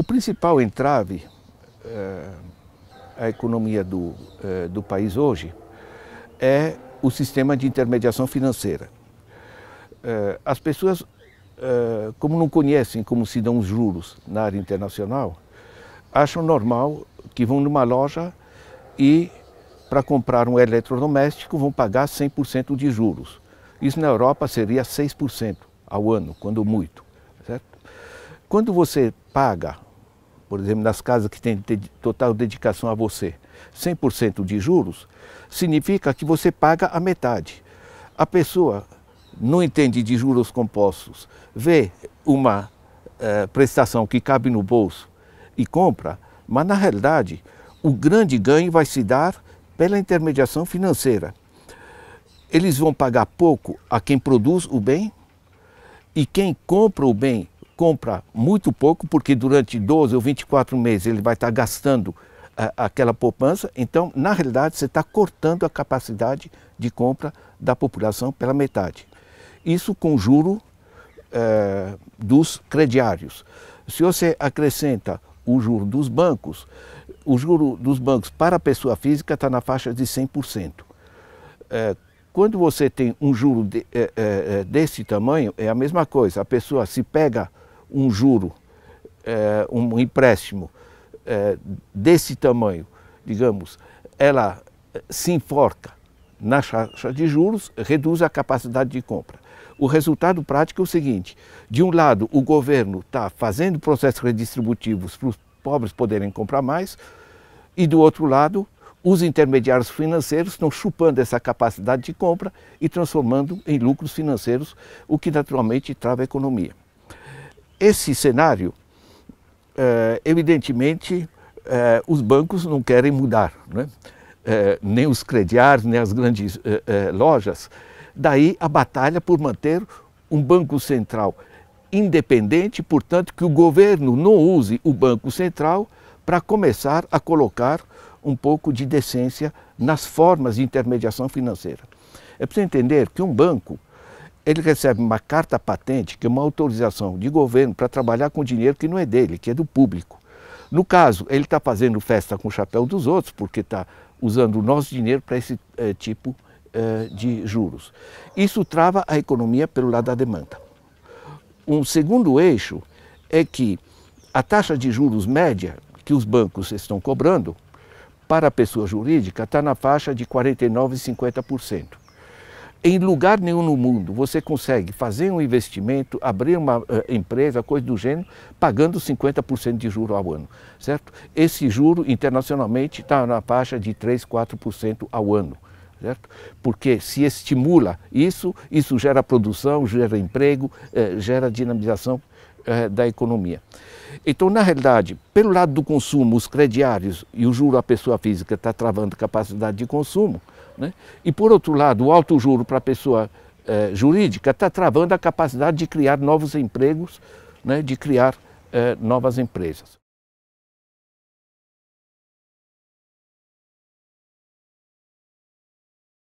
O principal entrave eh, à economia do, eh, do país hoje é o sistema de intermediação financeira. Eh, as pessoas, como não conhecem como se dão os juros na área internacional, acham normal que vão numa loja e, para comprar um eletrodoméstico, vão pagar 100% de juros. Isso na Europa seria 6% ao ano, quando muito. Certo? Quando você paga por exemplo, nas casas que têm total dedicação a você, 100% de juros, significa que você paga a metade. A pessoa não entende de juros compostos, vê uma eh, prestação que cabe no bolso e compra, mas na realidade o grande ganho vai se dar pela intermediação financeira. Eles vão pagar pouco a quem produz o bem e quem compra o bem compra muito pouco, porque durante 12 ou 24 meses ele vai estar gastando ah, aquela poupança. Então, na realidade, você está cortando a capacidade de compra da população pela metade. Isso com juro eh, dos crediários. Se você acrescenta o juro dos bancos, o juro dos bancos para a pessoa física está na faixa de 100%. É, eh, quando você tem um juro de, é, é, desse tamanho, é a mesma coisa. A pessoa se pega um juro, é, um empréstimo é, desse tamanho, digamos, ela se enforca na taxa de juros, reduz a capacidade de compra. O resultado prático é o seguinte: de um lado, o governo está fazendo processos redistributivos para os pobres poderem comprar mais, e do outro lado, os intermediários financeiros estão chupando essa capacidade de compra e transformando em lucros financeiros, o que naturalmente trava a economia esse cenário, é, evidentemente, é, os bancos não querem mudar, né? É, nem os crediários, nem as grandes lojas. Daí a batalha por manter um banco central independente, portanto, que o governo não use o Banco Central para começar a colocar um pouco de decência nas formas de intermediação financeira. É preciso entender que um banco ele recebe uma carta patente, que é uma autorização de governo para trabalhar com dinheiro que não é dele, que é do público. No caso, ele está fazendo festa com o chapéu dos outros, porque está usando o nosso dinheiro para esse é, tipo é, de juros. Isso trava a economia pelo lado da demanda. Um segundo eixo é que a taxa de juros média que os bancos estão cobrando para a pessoa jurídica está na faixa de 49% e 50%. Em lugar nenhum no mundo você consegue fazer um investimento, abrir uma uh, empresa, coisa do gênero, pagando 50% de juro ao ano, certo? Esse juro internacionalmente está na faixa de 3, 4% ao ano. Certo? Porque se estimula isso, isso gera produção, gera emprego, eh, gera dinamização eh, da economia. Então, na realidade, pelo lado do consumo, os crediários e o juro à pessoa física está travando capacidade de consumo, né? E, por outro lado, o alto juro para a pessoa eh, jurídica está travando a capacidade de criar novos empregos, né, de criar eh, novas empresas.